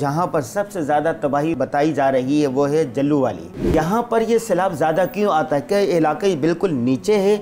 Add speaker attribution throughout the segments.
Speaker 1: जहां पर सबसे ज़्यादा तबाही बताई जा रही है वो है जल्लू वाली यहाँ पर ये सैलाब ज़्यादा क्यों आता है क्या इलाके बिल्कुल नीचे है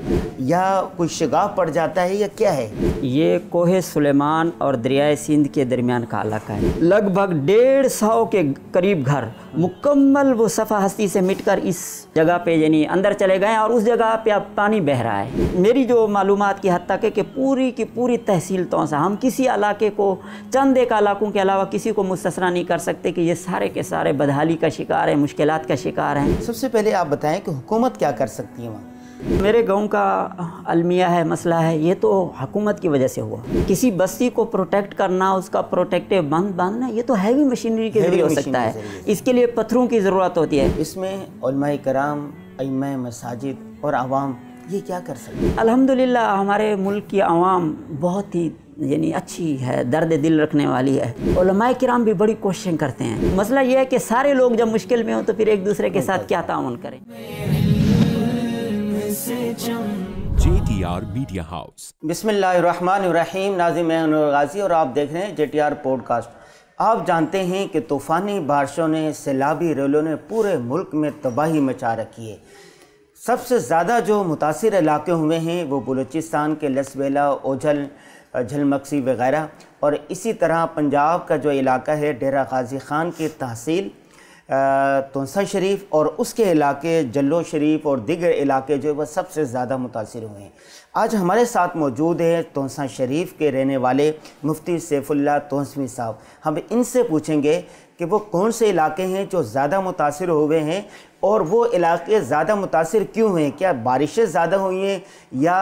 Speaker 1: या कोई शगाब पड़ जाता है या क्या है
Speaker 2: ये कोहे सुलेमान और दरियाए सिंध के दरमियान का इलाका है लगभग डेढ़ सौ के करीब घर मुकम्मल वो सफ़ा हस्ती से मिटकर इस जगह पे यानी अंदर चले गए और उस जगह पे अब पानी बह रहा है मेरी जो मालूम की हद तक है कि पूरी की पूरी तहसील तो हम किसी इलाके को चंद एक इलाकों के अलावा किसी को मुस्तर मुआसरा नहीं कर सकते कि ये सारे के सारे बदहाली का शिकार हैं मुश्किल का शिकार हैं
Speaker 1: सबसे पहले आप बताएं कि हुकूमत क्या कर सकती है वहाँ
Speaker 2: मेरे गांव का अलमिया है मसला है ये तो हुकूमत की वजह से हुआ किसी बस्ती को प्रोटेक्ट करना उसका प्रोटेक्टिव बंद बांधना ये तो हैवी मशीनरी के जरिए हो सकता है इसके लिए पत्थरों की ज़रूरत
Speaker 1: होती है इसमें कराम अम मसाजिद और आवाम ये क्या कर
Speaker 2: सकते हैं अल्हम्दुलिल्लाह हमारे मुल्क की आवाम बहुत ही यानी अच्छी है दर्द दिल रखने वाली है कराम भी बड़ी कोशिशें करते हैं मसला यह है कि सारे लोग जब मुश्किल में हों तो फिर एक दूसरे के साथ क्या ताउन करें
Speaker 1: J T R media house बिसमीम नाजिम गाजी और आप देख रहे हैं जे टी आर पॉडकास्ट आप जानते हैं कि तूफ़ानी बारिशों ने सैलाबी रेलों ने पूरे मुल्क में तबाही मचा रखी है सबसे ज़्यादा जो मुतासर इलाके हुए हैं वो बलूचिस्तान के लसबेला ओझल झलमक्सी वगैरह और इसी तरह पंजाब का जो इलाका है डेरा गाजी ख़ान की तहसील तोसा शरीफ और उसके इलाके जल्लो शरीफ और दिगर इलाके जो है वह सबसे ज़्यादा मुतासर हुए हैं आज हमारे साथ मौजूद है तोसा शरीफ के रहने वाले मुफ्ती सैफुल्ला तोसवी साहब हम इनसे पूछेंगे कि वो कौन से इलाके हैं जो ज़्यादा मुतासर हुए हैं और वो इलाके ज़्यादा मुतासर क्यों हैं क्या बारिशें ज़्यादा हुई हैं या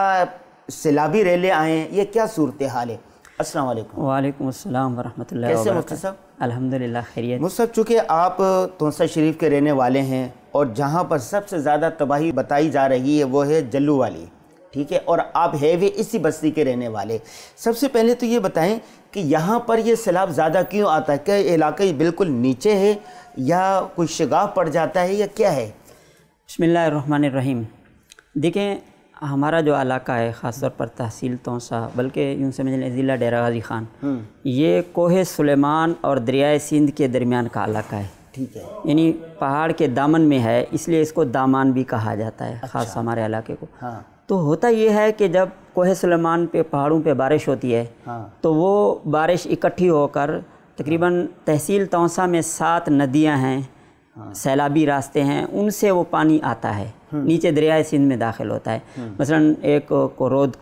Speaker 1: सैलाबी रैले आए हैं ये क्या सूरत हाल है अस्सलाम वालेकुम वालेकुम अस्सलाम कैसे मुफ्ती साहब चूँकि आप तोसा शरीफ के रहने वाले हैं और जहाँ पर सबसे ज़्यादा तबाही बताई जा रही है वो है जल्लू वाली ठीक है और आप है भी इसी बस्ती के रहने वाले सबसे पहले तो ये बताएं कि यहाँ पर ये सैलाब ज़्यादा क्यों आता है क्या इलाका बिल्कुल नीचे है या कोई शिगा पड़ जाता है या क्या है
Speaker 2: बसमिल्लर रहीम देखें हमारा जो इलाका है ख़ास तौर पर तहसील तोसा बल्कि यूँ समझ लें ज़िला डेरा गाजी खान हम्म। ये कोह सुलेमान और दरियाए सिंध के दरमियान का इलाका है ठीक है यानी पहाड़ के दामन में है इसलिए इसको दामान भी कहा जाता है अच्छा। ख़ास हमारे इलाके को हाँ। तो होता यह है कि जब कोह सुलेमान पे पहाड़ों पे बारिश होती है हाँ। तो वो बारिश इकट्ठी होकर तकरीबन तहसील तोसा में सात नदियाँ हैं हाँ। सैलाबी रास्ते हैं उनसे वो पानी आता है हम्म। नीचे दरियाए सिंध में दाखिल होता है हम्म। मसलन एक को रोद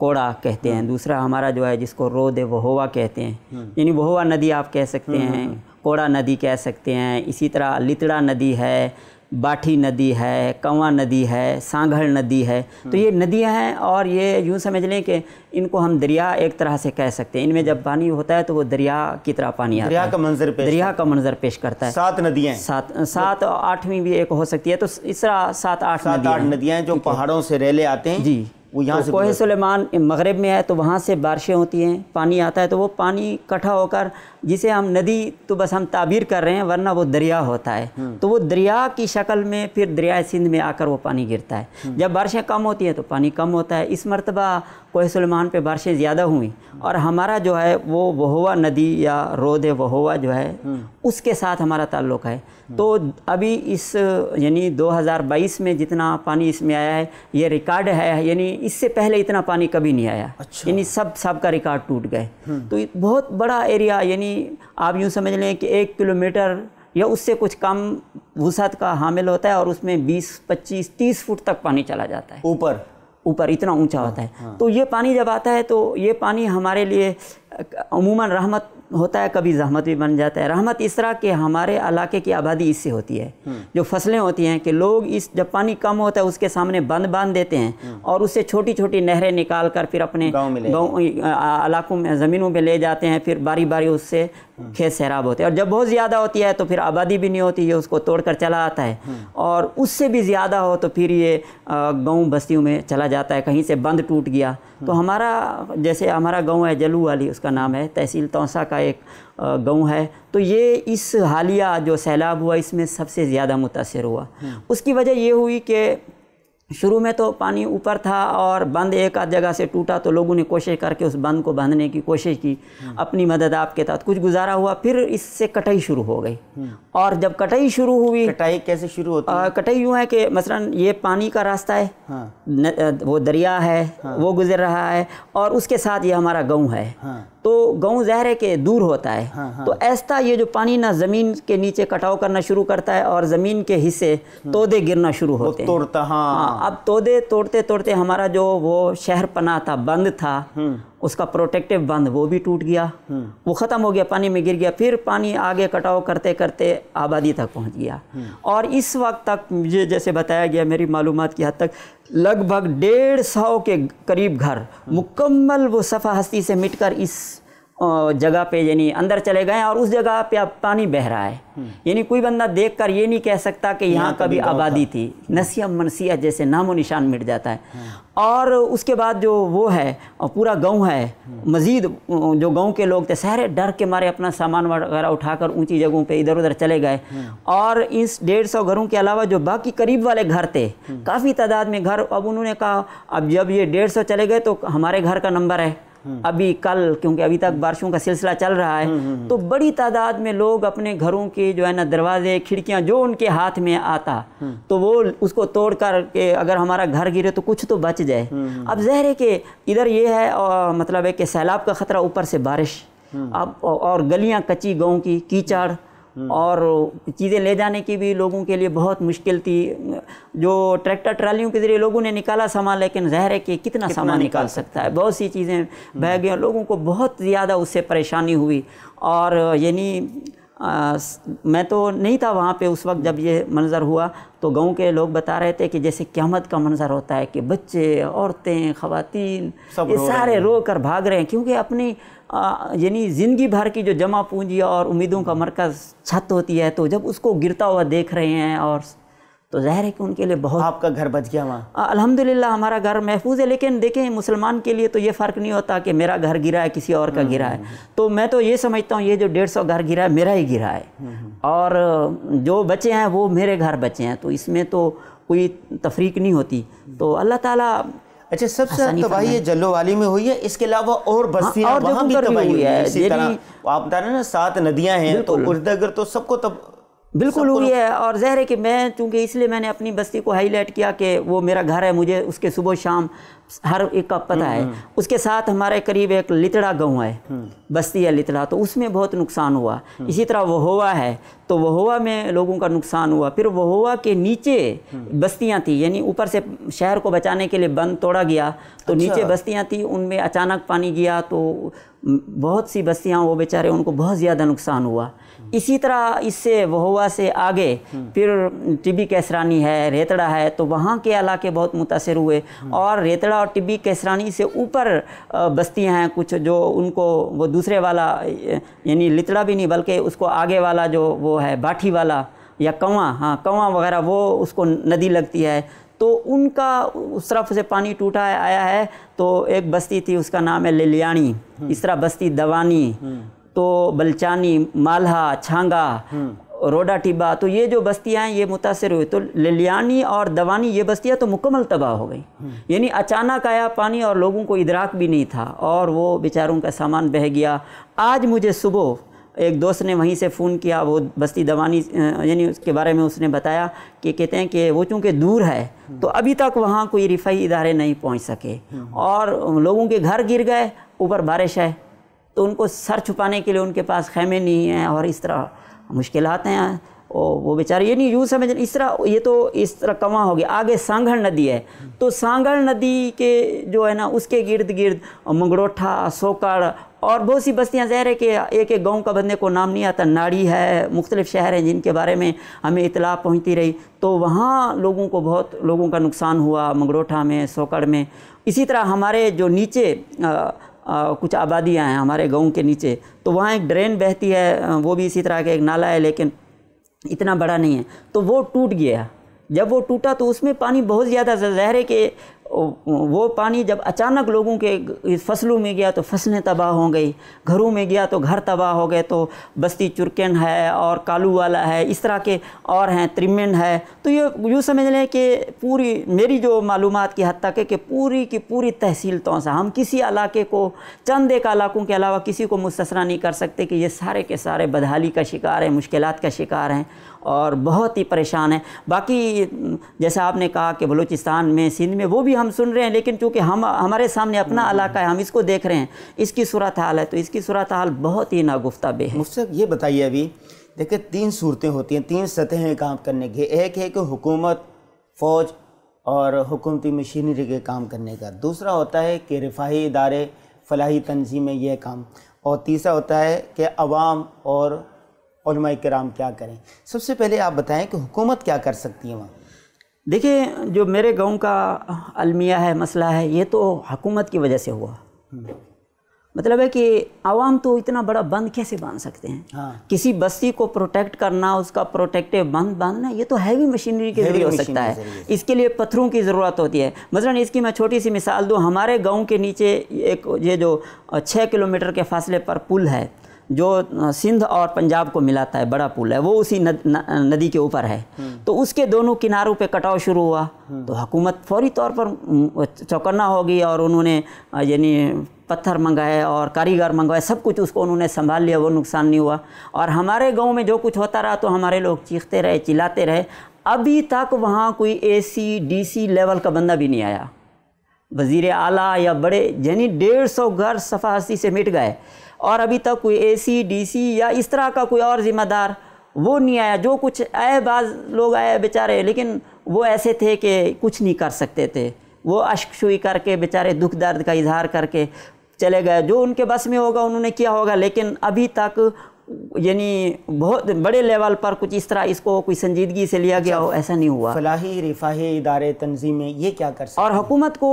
Speaker 2: कोड़ा कहते हैं हम्म। दूसरा हमारा जो है जिसको रोद वहोवा कहते हैं यानी वहोवा नदी आप कह सकते हैं कोड़ा नदी कह सकते हैं इसी तरह लितड़ा नदी है बाठी नदी है कंवा नदी है सांघर नदी है तो ये नदियाँ हैं और ये यूँ समझ लें कि इनको हम दरिया एक तरह से कह सकते हैं इनमें जब पानी होता है तो वो दरिया की तरह पानी दरिया का मंजर पेश दरिया का मंजर पेश करता है सात नदियाँ सात सात आठवीं भी एक हो सकती है तो इस तरह सात आठ आठ नदियाँ हैं जो पहाड़ों से रेले आते हैं जी वो यहाँ तो से कोहे सुलेमान मगरब में है तो वहाँ से बारिशें होती हैं पानी आता है तो वो पानी इकट्ठा होकर जिसे हम नदी तो बस हम ताबीर कर रहे हैं वरना वो दरिया होता है हम्म। तो वो दरिया की शक्ल में फिर दरिया सिंध में आकर वो पानी गिरता है हम्म। जब बारिशें कम होती हैं तो पानी कम होता है इस मरतबा कोह सलमान पर बारिशें ज़्यादा हुई हम्म। और हमारा जो है वो वहवा नदी या रोद वहवा जो है उसके साथ हमारा ताल्लुक़ है तो अभी इस यानी 2022 में जितना पानी इसमें आया है ये रिकॉर्ड है यानी इससे पहले इतना पानी कभी नहीं आया अच्छा। यानी सब सब का रिकॉर्ड टूट गए तो बहुत बड़ा एरिया यानी यानी आप यूँ समझ लें कि एक किलोमीटर या उससे कुछ कम वसत का हामिल होता है और उसमें 20, 25, 30 फुट तक पानी चला जाता है ऊपर ऊपर इतना ऊंचा होता है हाँ, हाँ। तो ये पानी जब आता है तो ये पानी हमारे लिए अमूमन रहमत होता है कभी जहमत भी बन जाता है रहमत इस तरह के हमारे इलाके की आबादी इससे होती है हम्म। जो फसलें होती हैं कि लोग इस जब पानी कम होता है उसके सामने बंद बांध देते हैं हम्म। और उससे छोटी छोटी नहरें निकाल कर फिर अपने गाँव इलाकों में ज़मीनों में ले जाते हैं फिर बारी बारी उससे खेत सैराब होते हैं और जब बहुत ज़्यादा होती है तो फिर आबादी भी नहीं होती ये उसको तोड़ कर चला आता है और उससे भी ज़्यादा हो तो फिर ये गाँव बस्तियों में चला जाता है कहीं से बंद टूट गया तो हमारा जैसे हमारा गाँव है जलू वाली उसका नाम है तहसील तोसा का एक गाँव है तो ये इस हालिया जो सैलाब हुआ इसमें सबसे ज़्यादा मुतासर हुआ उसकी वजह ये हुई कि शुरू में तो पानी ऊपर था और बंद एक आध जगह से टूटा तो लोगों ने कोशिश करके उस बंद को बांधने की कोशिश की हम्म। अपनी मदद आपके साथ कुछ गुजारा हुआ फिर इससे कटाई शुरू हो गई हम्म। और जब कटाई शुरू हुई कटाई कैसे शुरू होती है कटाई यूँ है कि मसलन ये पानी का रास्ता है हाँ। न, वो दरिया है हाँ। वो गुजर रहा है और उसके साथ ये हमारा गाँव है हाँ। तो गाँव जहर के दूर होता है हाँ, हाँ। तो ऐसा ये जो पानी ना ज़मीन के नीचे कटाव करना शुरू करता है और ज़मीन के हिस्से हाँ। तोदे गिरना शुरू होते हैं तोड़ता हाँ, हाँ अब तोड़े तोड़ते तोड़ते हमारा जो वो शहर पना था बंद था हम्म। उसका प्रोटेक्टिव बंद वो भी टूट गया हम्म। वो ख़त्म हो गया पानी में गिर गया फिर पानी आगे कटाव करते करते आबादी तक पहुंच गया हम्म। और इस वक्त तक मुझे जैसे बताया गया मेरी मालूम की हद तक लगभग डेढ़ सौ के करीब घर मुकम्मल वो सफ़ा हस्ती से मिटकर इस जगह पे यानी अंदर चले गए और उस जगह पे अब पानी बह रहा है हम्म। यानी कोई बंदा देखकर ये नहीं कह सकता कि यहाँ कभी आबादी थी हम्म। नसिया मनसिया जैसे नामो निशान मिट जाता है हम्म। और उसके बाद जो वो है और पूरा गांव है मज़ीद जो गांव के लोग थे सारे डर के मारे अपना सामान वगैरह उठाकर ऊंची जगहों पे इधर उधर चले गए और इस डेढ़ सौ घरों के अलावा जो बाकी करीब वाले घर थे काफ़ी तादाद में घर अब उन्होंने कहा अब जब ये डेढ़ सौ चले गए तो हमारे घर का नंबर है हम्म। अभी कल क्योंकि अभी तक बारिशों का सिलसिला चल रहा है हम्म, हम्म, तो बड़ी तादाद में लोग अपने घरों के जो है ना दरवाजे खिड़कियां जो उनके हाथ में आता तो वो उसको तोड़ कर के अगर हमारा घर गिरे तो कुछ तो बच जाए अब जहर है कि इधर ये है और मतलब है कि सैलाब का ख़तरा ऊपर से बारिश अब और गलियां कच्ची गाँव की कीचड़ और चीज़ें ले जाने की भी लोगों के लिए बहुत मुश्किल थी जो ट्रैक्टर ट्रालियों के जरिए लोगों ने निकाला सामान लेकिन जहर है कि कितना, सामान निकाल सकता है बहुत सी चीज़ें बह गई लोगों को बहुत ज़्यादा उससे परेशानी हुई और यानी आ, मैं तो नहीं था वहाँ पे उस वक्त जब ये मंज़र हुआ तो गांव के लोग बता रहे थे कि जैसे क्यामत का मंज़र होता है कि बच्चे औरतें ख़वातीन ये सारे रो कर भाग रहे हैं क्योंकि अपनी यानी ज़िंदगी भर की जो जमा पूंजी और उम्मीदों का मरकज़ छत होती है तो जब उसको गिरता हुआ देख रहे हैं और तो ज़ाहिर है कि उनके लिए बहुत आपका घर बच गया वहाँ अल्हम्दुलिल्लाह हमारा घर महफूज है लेकिन देखें मुसलमान के लिए तो ये फ़र्क नहीं होता कि मेरा घर गिरा है किसी और का गिरा है हम्म, हम्म, तो मैं तो ये समझता हूँ ये जो डेढ़ सौ घर गिरा है मेरा ही गिरा है हम्म, और जो बचे हैं वो मेरे घर बचे हैं तो इसमें तो कोई तफरीक नहीं होती तो अल्लाह ताला अच्छा सबसे तबाही तो ये
Speaker 1: जल्लो वाली में हुई है इसके अलावा और हाँ, बस्तियां हाँ, और वहां भी तबाही तो हुई है इसी तरह आप बता रहे हैं ना सात नदियां हैं तो उर्दगर तो सबको तब
Speaker 2: बिल्कुल हुई है और जहर है कि मैं चूँकि इसलिए मैंने अपनी बस्ती को हाईलाइट किया कि वो मेरा घर है मुझे उसके सुबह शाम हर एक का पता हम्म, है हम्म। उसके साथ हमारे करीब एक लितड़ा गाँव है हम्म। बस्ती है लितड़ा तो उसमें बहुत नुकसान हुआ इसी तरह वहोवा है तो वहोवा में लोगों का नुकसान हुआ फिर वहोवा के नीचे बस्तियाँ थी यानी ऊपर से शहर को बचाने के लिए बंद तोड़ा गया तो अच्छा। नीचे बस्तियाँ थी उनमें अचानक पानी गया तो बहुत सी बस्तियाँ वो बेचारे उनको बहुत ज़्यादा नुकसान हुआ इसी तरह इससे वहवा से आगे हम्म। फिर टिबी कैसरानी है रेतड़ा है तो वहाँ के इलाके बहुत मुतासर हुए हम्म। और रेतड़ा और टिबी कैसरानी से ऊपर बस्तियाँ हैं कुछ जो उनको वो दूसरे वाला यानी लितड़ा भी नहीं बल्कि उसको आगे वाला जो वो है बाठी वाला या कंवा हाँ कंवा वगैरह वो उसको नदी लगती है तो उनका उस तरफ से पानी टूटा आया है तो एक बस्ती थी उसका नाम है लिलियाणी हम्म। इस तरह बस्ती दवानी तो बलचानी मालहा छांगा हम्म। रोडा टिब्बा तो ये जो बस्तियाँ हैं ये मुतासर हुई तो लिलियानी और दवानी ये बस्तियाँ तो मुकम्मल तबाह हो गई हम्म। यानी अचानक आया पानी और लोगों को इधराक भी नहीं था और वो बेचारों का सामान बह गया आज मुझे सुबह एक दोस्त ने वहीं से फ़ोन किया वो बस्ती दवानी यानी उसके बारे में उसने बताया कि कहते हैं कि वो चूँकि दूर है हम्म। तो अभी तक वहाँ कोई रिफाही इदारे नहीं पहुँच सके और लोगों के घर गिर गए ऊपर बारिश है तो उनको सर छुपाने के लिए उनके पास खैमे नहीं हैं और इस तरह मुश्किल हैं ओ वो बेचारे ये नहीं यूँ समझ इस तरह ये तो इस तरह कमा हो गया आगे सांगड़ नदी है तो सांगड़ नदी के जो है ना उसके गिर्द गिर्द मंगरोठा सोकड़ और बहुत सी बस्तियां जहर है कि एक एक गांव का बंदे को नाम नहीं आता नाड़ी है मुख्तलिफ शहर हैं जिनके बारे में हमें इतला पहुंचती रही तो वहाँ लोगों को बहुत लोगों का नुकसान हुआ मंगरोठा में सोकड़ में इसी तरह हमारे जो नीचे आ, आ, कुछ आबादियाँ हैं हमारे गाँव के नीचे तो वहाँ एक ड्रेन बहती है वो भी इसी तरह का एक नाला है लेकिन इतना बड़ा नहीं है तो वो टूट गया जब वो टूटा तो उसमें पानी बहुत ज़्यादा जहरे के वो पानी जब अचानक लोगों के फसलों में गया तो फसलें तबाह हो गई घरों में गया तो घर तबाह हो गए तो बस्ती चुरकन है और कालू वाला है इस तरह के और हैं त्रिमेंड है तो ये यूँ समझ लें कि पूरी मेरी जो मालूम की हद तक है कि पूरी की पूरी तहसील तो सा हम किसी इलाके को चंद एक इलाकों के अलावा किसी को मुस्तरा नहीं कर सकते कि ये सारे के सारे बदहाली का शिकार हैं मुश्किल का शिकार हैं और बहुत ही परेशान है बाकी जैसा आपने कहा कि बलूचिस्तान में सिंध में वो भी हम सुन रहे हैं लेकिन चूँकि हम हमारे सामने अपना हम्म। इलाका है हम इसको देख रहे हैं इसकी सूरत हाल है तो इसकी सूरत हाल बहुत ही नागुफ्ता बे है मुझसे ये बताइए अभी देखिए तीन सूरतें होती हैं तीन सतहें काम करने की
Speaker 1: एक है कि हुकूमत फ़ौज और हुकूमती मशीनरी के काम करने का दूसरा होता है कि रिफाही इदारे फलाही तनजीमें यह काम और तीसरा होता है कि आवाम और कराम क्या करें सबसे पहले आप बताएं कि हुकूमत
Speaker 2: क्या कर सकती है वहाँ देखिए जो मेरे गांव का अलमिया है मसला है ये तो हुकूमत की वजह से हुआ हम्म। मतलब है कि आवाम तो इतना बड़ा बंद कैसे बांध सकते हैं हाँ। किसी बस्ती को प्रोटेक्ट करना उसका प्रोटेक्टिव बंद बांधना ये तो हैवी मशीनरी के जरिए हो सकता है इसके लिए पत्थरों की ज़रूरत होती है मसलन इसकी मैं छोटी सी मिसाल दूँ हमारे गांव के नीचे एक ये जो छः किलोमीटर के फासले पर पुल है जो सिंध और पंजाब को मिलाता है बड़ा पुल है वो उसी नद, न, नदी के ऊपर है हम्म। तो उसके दोनों किनारों पे कटाव शुरू हुआ हम्म। तो हुकूमत फौरी तौर पर चौकन्ना होगी और उन्होंने यानी पत्थर मंगाए और कारीगर मंगवाए सब कुछ उसको उन्होंने संभाल लिया वो नुकसान नहीं हुआ और हमारे गांव में जो कुछ होता रहा तो हमारे लोग चीखते रहे चिल्लाते रहे अभी तक वहाँ कोई ए सी लेवल का बंदा भी नहीं आया वज़ी अला या बड़े यानी डेढ़ सौ घर सफासी से मिट गए और अभी तक कोई ए सी डी सी या इस तरह का कोई और ज़िम्मेदार वो नहीं आया जो कुछ आए बाज लोग आए बेचारे लेकिन वो ऐसे थे कि कुछ नहीं कर सकते थे वो अश्क शुई करके बेचारे दुख दर्द का इजहार करके चले गए जो उनके बस में होगा उन्होंने किया होगा लेकिन अभी तक यानी बहुत बड़े लेवल पर कुछ इस तरह इसको कोई संजीदगी से लिया गया हो अच्छा, ऐसा नहीं हुआ फलाही रिफाही इदारे तंजीमें ये क्या कर सकते और हुकूमत को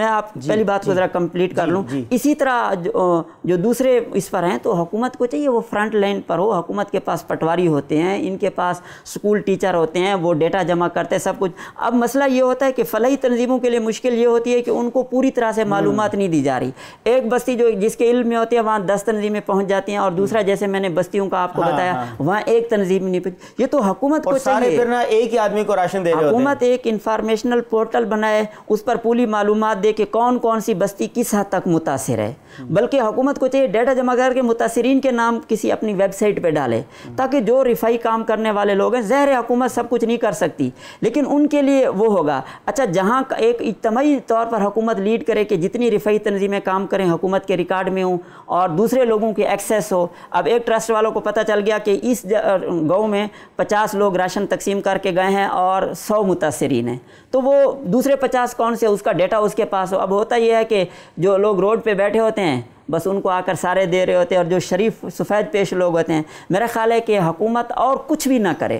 Speaker 2: मैं आप पहली बात को ज़रा कंप्लीट कर लूँ इसी तरह जो, जो दूसरे इस पर हैं तो हुकूमत को चाहिए वो फ्रंट लाइन पर हो हुकूमत के पास पटवारी होते हैं इनके पास स्कूल टीचर होते हैं वो डेटा जमा करते हैं सब कुछ अब मसला ये होता है कि फलाही तनजीमों के लिए मुश्किल ये होती है कि उनको पूरी तरह से मालूम हम्म। नहीं दी जा रही एक बस्ती जो जिसके इल्म में होती है वहाँ दस तनजीमें पहुँच जाती हैं और दूसरा हम्म। जैसे मैंने बस्तियों का आपको हाँ, बताया हाँ। वहाँ एक तंजीम निपट ये तो हुकूमत को चाहिए फिर ना एक ही आदमी को राशन दे हुकूमत एक इंफॉर्मेशनल पोर्टल बनाए उस पर पूरी मालूम दे के कौन कौन सी बस्ती किस हद तक मुतासर है बल्कि हुकूमत को चाहिए डेटा जमा करके मुतासरीन के नाम किसी अपनी वेबसाइट पर डाले ताकि जो रिफाई काम करने वाले लोग हैं जहर हुकूमत सब कुछ नहीं कर सकती लेकिन उनके लिए वो होगा अच्छा जहाँ एक इजमाही तौर पर हुकूमत लीड करे कि जितनी रिफाई तनजीमें काम करें हुकूमत के रिकॉर्ड में हों और दूसरे लोगों के एक्सेस हो अब एक ट्रस्ट ट्रस्ट वालों को पता चल गया कि इस गाँव में पचास लोग राशन तकसीम करके गए हैं और सौ मुतासरीन हैं तो वो दूसरे पचास कौन से उसका डेटा उसके पास हो अब होता यह है कि जो लोग रोड पर बैठे होते हैं बस उनको आकर सारे दे रहे होते हैं और जो शरीफ सफ़ेद पेश लोग होते हैं मेरा ख़्याल है कि हुकूमत और कुछ भी ना करे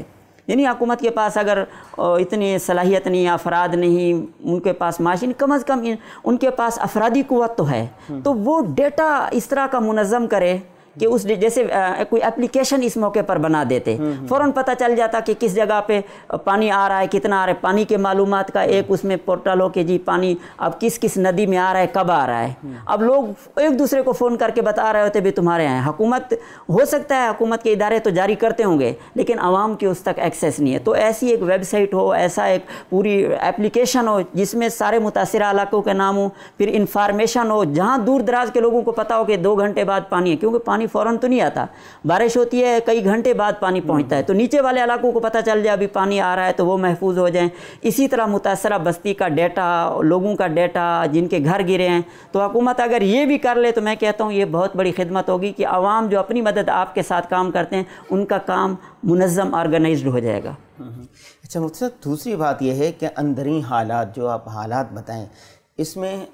Speaker 2: यानी हुकूमत के पास अगर इतनी सलाहियत नहीं अफराद नहीं उनके पास माशी कम अज़ कम उनके पास अफरादी क़वत तो है तो वो डेटा इस तरह का मुनज़म करे कि उस जैसे कोई एप्लीकेशन इस मौके पर बना देते हम्म, हम्म। फौरन पता चल जाता कि किस जगह पे पानी आ रहा है कितना आ रहा है पानी के मालूम का एक उसमें पोर्टल हो कि जी पानी अब किस किस नदी में आ रहा है कब आ रहा है हम्म। अब लोग एक दूसरे को फ़ोन करके बता रहे होते भी तुम्हारे यहाँ हुकूमत हो सकता है हुकूमत के इदारे तो जारी करते होंगे लेकिन आवाम के उस तक एक्सेस नहीं है तो ऐसी एक वेबसाइट हो ऐसा एक पूरी एप्लीकेशन हो जिसमें सारे मुतासर इलाकों के नाम हो फिर इंफॉर्मेशन हो जहाँ दूर दराज के लोगों को पता हो कि दो घंटे बाद पानी है क्योंकि पानी फ़ौरन तो नहीं आता बारिश होती है कई घंटे बाद पानी पहुँचता है तो नीचे वाले इलाकों को पता चल जाए अभी पानी आ रहा है तो वो महफूज हो जाएँ इसी तरह मुतासरा बस्ती का डेटा लोगों का डेटा जिनके घर गिरे हैं तो हुकूमत अगर ये भी कर ले तो मैं कहता हूँ ये बहुत बड़ी खिदमत होगी कि आवाम जो अपनी मदद आपके साथ काम करते हैं उनका काम मुनज़म ऑर्गेनाइज हो जाएगा
Speaker 1: अच्छा मुख्य दूसरी बात यह है कि अंदरी हालात जो आप हालात बताएं इसमें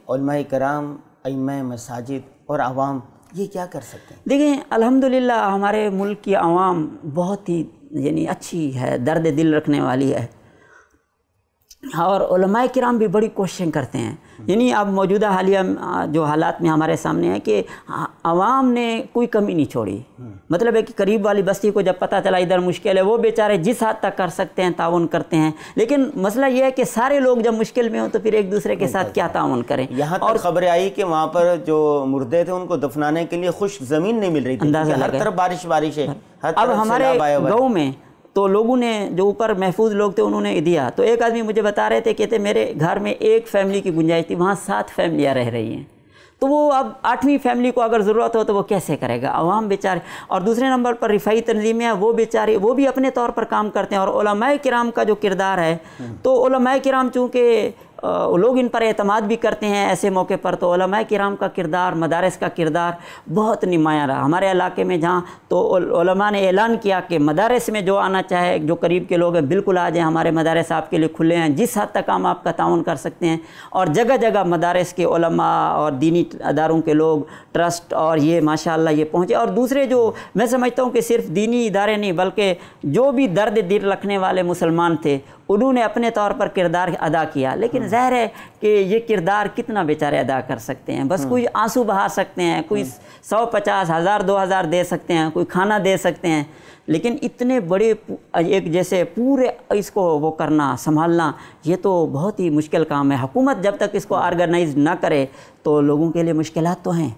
Speaker 1: कराम अम मसाजिद और आवाम ये क्या कर सकते हैं
Speaker 2: देखें अल्हम्दुलिल्लाह हमारे मुल्क की आवाम बहुत ही यानी अच्छी है दर्द दिल रखने वाली है और कराम भी बड़ी कोशिशें करते हैं यानी अब मौजूदा हालिया जो हालात में हमारे सामने है कि आवाम ने कोई कमी नहीं छोड़ी हम्म। मतलब है कि करीब वाली बस्ती को जब पता चला इधर मुश्किल है वो बेचारे जिस हद तक कर सकते हैं ताउन करते हैं लेकिन मसला यह है कि सारे लोग जब मुश्किल में हों तो फिर एक दूसरे के साथ क्या ताउन करें यहाँ और
Speaker 1: खबरें आई कि वहाँ पर जो मुर्दे थे उनको दफनाने के लिए खुश ज़मीन नहीं मिल रही थी अंदाजा बारिश
Speaker 2: बारिश है अब हमारे गाँव में तो लोगों ने जो ऊपर महफूज लोग थे उन्होंने दिया तो एक आदमी मुझे बता रहे थे कहते मेरे घर में एक फैमिली की गुंजाइश थी वहाँ सात फैमिलियाँ रह रही हैं तो वो अब आठवीं फैमिली को अगर ज़रूरत हो तो वो कैसे करेगा अवाम बेचारे और दूसरे नंबर पर रिफाई तनजीमें वो बेचारे वो भी अपने तौर पर काम करते हैं और कराम का जो किरदार है तो कराम चूँकि लोग इन पर अतमाद भी करते हैं ऐसे मौके पर तो कराम का किरदार मदारस का किरदार बहुत नुमाया रहा हमारे इलाके में जहाँ तो ने ऐलान किया कि मदारस में जो आना चाहे जो करीब के लोग हैं बिल्कुल आ जाएँ हमारे मदारस आपके लिए खुले हैं जिस हद तक हम आपका ताउन कर सकते हैं और जगह जगह मदारस के और दीनी अदारों के लोग ट्रस्ट और ये माशा ये पहुँचे और दूसरे जो मैं समझता हूँ कि सिर्फ दीनी इदारे नहीं बल्कि जो भी दर्द दिल रखने वाले मुसलमान थे उन्होंने अपने तौर पर किरदार अदा किया लेकिन हाँ। जहर है कि ये किरदार कितना बेचारे अदा कर सकते हैं बस हाँ। कोई आंसू बहा सकते हैं कोई हाँ। सौ पचास हज़ार दो हज़ार दे सकते हैं कोई खाना दे सकते हैं लेकिन इतने बड़े एक जैसे पूरे इसको वो करना संभालना ये तो बहुत ही मुश्किल काम है हुकूमत जब तक इसको ऑर्गेनाइज ना करे तो लोगों के लिए मुश्किल तो हैं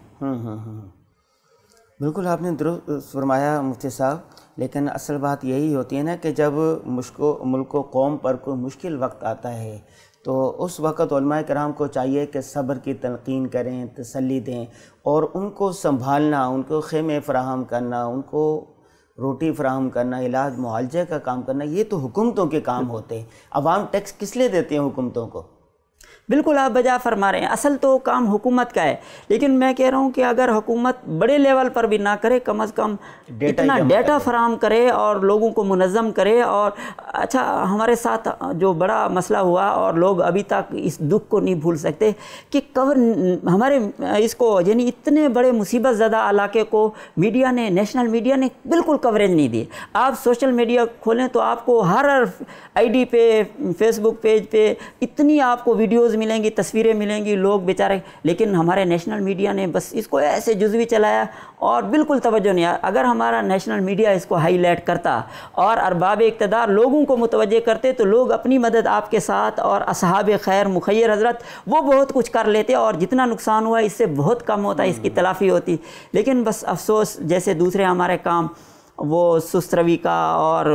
Speaker 2: बिल्कुल आपने
Speaker 1: दुरुस्त फरमाया मुफ्ती साहब लेकिन असल बात यही होती है ना कि जब मुश्को मुल्क कौम पर कोई मुश्किल वक्त आता है तो उस वक़्त कराम को चाहिए कि सब्र की तलकिन करें तसली दें और उनको संभालना उनको खेमे फ़राहम करना उनको रोटी फ़राहम करना इलाज मुआलजे का काम करना ये तो हुकूमतों के काम
Speaker 2: होते हैं अवाम टैक्स किस लिए देते हैं हुकूमतों को बिल्कुल आप बजा फरमा रहे हैं असल तो काम हुकूमत का है लेकिन मैं कह रहा हूँ कि अगर हुकूमत बड़े लेवल पर भी ना करे कम अज़ कम इतना डेटा फराम करे और लोगों को मुनज़म करे और अच्छा हमारे साथ जो बड़ा मसला हुआ और लोग अभी तक इस दुख को नहीं भूल सकते कि कवर हमारे इसको यानी इतने बड़े मुसीबत ज़दा इलाके को मीडिया ने नेशनल मीडिया ने बिल्कुल कवरेज नहीं दी आप सोशल मीडिया खोलें तो आपको हर हर डी पे फेसबुक पेज पे इतनी आपको वीडियोज़ फ़ोटोज़ मिलेंगी तस्वीरें मिलेंगी लोग बेचारे लेकिन हमारे नेशनल मीडिया ने बस इसको ऐसे जुजवी चलाया और बिल्कुल तवज्जो नहीं आया अगर हमारा नेशनल मीडिया इसको हाईलाइट करता और अरबाब इकतदार लोगों को मुतवजह करते तो लोग अपनी मदद आपके साथ और असहाब खैर मुखैर हजरत वो बहुत कुछ कर लेते और जितना नुकसान हुआ इससे बहुत कम होता इसकी हम्म। तलाफ़ी होती लेकिन बस अफसोस जैसे दूसरे हमारे काम वो सुस्त रवि का और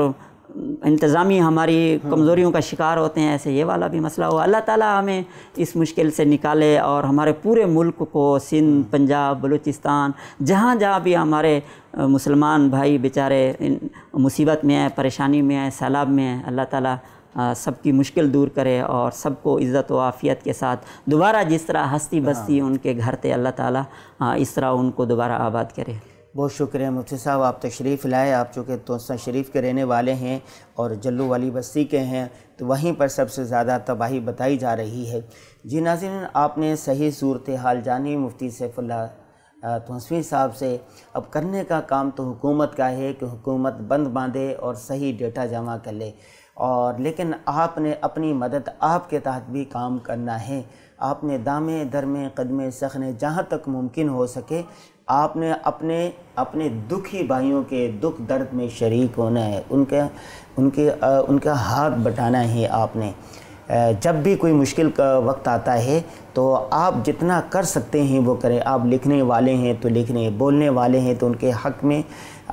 Speaker 2: इंतज़ामी हमारी हाँ। कमज़ोरियों का शिकार होते हैं ऐसे ये वाला भी मसला हुआ अल्लाह ताला हमें इस मुश्किल से निकाले और हमारे पूरे मुल्क को सिंध हाँ। पंजाब बलूचिस्तान जहाँ जहाँ भी हमारे मुसलमान भाई बेचारे मुसीबत में हैं परेशानी में हैं सैलाब में हैं अल्लाह ताला सबकी मुश्किल दूर करे और सबको इज़्ज़त व आफ़ियत के साथ दोबारा जिस तरह हस्ती बस्ती हाँ। उनके घर थे अल्लाह ताला इस तरह उनको दोबारा आबाद करे
Speaker 1: बहुत शुक्रिया मुफ्ती साहब आप तशरीफ़ लाए आप चूँकि तोसा शरीफ के रहने वाले हैं और जल्लू वाली बस्ती के हैं तो वहीं पर सबसे ज़्यादा तबाही बताई जा रही है जी नाजिन आपने सही सूरत हाल जानी मुफ्ती सैफुल्ला तोसवी साहब से अब करने का काम तो हुकूमत का है कि हुकूमत बंद बांधे और सही डेटा जमा कर ले और लेकिन आपने अपनी मदद आपके तहत भी काम करना है आपने दामे दरमे कदमे सखने जहाँ तक मुमकिन हो सके आपने अपने अपने दुखी भाइयों के दुख दर्द में शरीक होना है उनके उनके उनका हाथ बटाना है आपने जब भी कोई मुश्किल का वक्त आता है तो आप जितना कर सकते हैं वो करें आप लिखने वाले हैं तो लिखने बोलने वाले हैं तो उनके हक़ में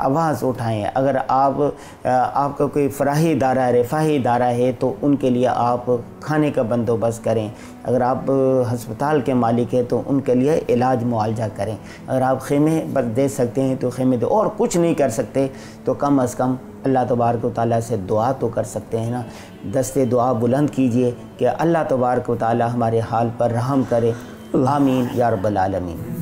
Speaker 1: आवाज़ उठाएं अगर आप आपका कोई फराही इदारा है रिफाही इदारा है तो उनके लिए आप खाने का बंदोबस्त करें अगर आप हस्पताल के मालिक हैं तो उनके लिए इलाज मुआवजा करें अगर आप खेमे दे सकते हैं तो खेमे दे और कुछ नहीं कर सकते तो कम अज़ कम अल्लाह तबारक ताल से दुआ तो कर सकते हैं ना दस्ते दुआ बुलंद कीजिए कि अल्लाह तबारक ताली हमारे हाल पर रहम करे आमीन या रबालमीन